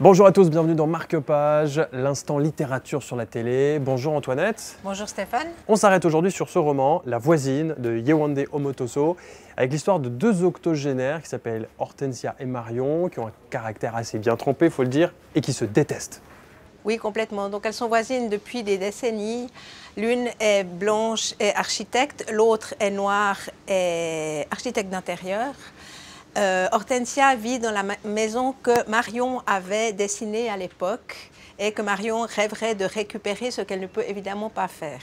Bonjour à tous, bienvenue dans Marque Page, l'instant littérature sur la télé. Bonjour Antoinette. Bonjour Stéphane. On s'arrête aujourd'hui sur ce roman, La voisine de Yewande Omotoso, avec l'histoire de deux octogénaires qui s'appellent Hortensia et Marion, qui ont un caractère assez bien trempé, faut le dire, et qui se détestent. Oui, complètement. Donc elles sont voisines depuis des décennies. L'une est blanche et architecte, l'autre est noire et architecte d'intérieur. Euh, Hortensia vit dans la maison que Marion avait dessinée à l'époque et que Marion rêverait de récupérer, ce qu'elle ne peut évidemment pas faire.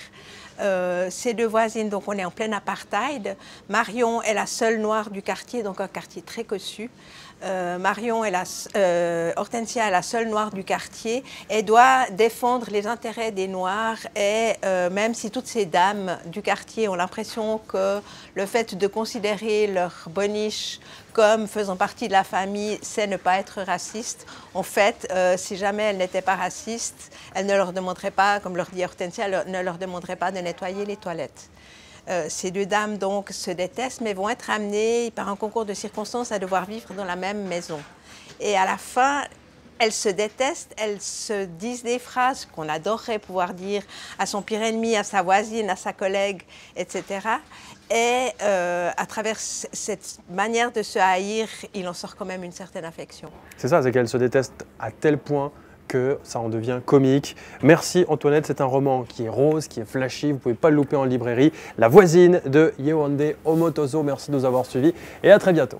ces euh, deux voisines, donc on est en plein apartheid. Marion est la seule noire du quartier, donc un quartier très cossu. Euh, Marion Hortensia est la seule noire du quartier et doit défendre les intérêts des noirs. Et même si toutes ces dames du quartier ont l'impression que le fait de considérer leur boniche comme faisant partie de la famille, c'est ne pas être raciste. En fait, euh, si jamais elle n'était pas raciste, elle ne leur demanderait pas, comme leur dit Hortensia, ne leur demanderait pas de nettoyer les toilettes. Euh, ces deux dames donc se détestent, mais vont être amenées par un concours de circonstances à devoir vivre dans la même maison. Et à la fin, elles se détestent, elles se disent des phrases qu'on adorerait pouvoir dire à son pire ennemi, à sa voisine, à sa collègue, etc. Et euh, à travers cette manière de se haïr, il en sort quand même une certaine affection. C'est ça, c'est qu'elles se détestent à tel point que ça en devient comique. Merci Antoinette, c'est un roman qui est rose, qui est flashy, vous pouvez pas le louper en librairie. La voisine de Yewande Omotozo, merci de nous avoir suivis et à très bientôt.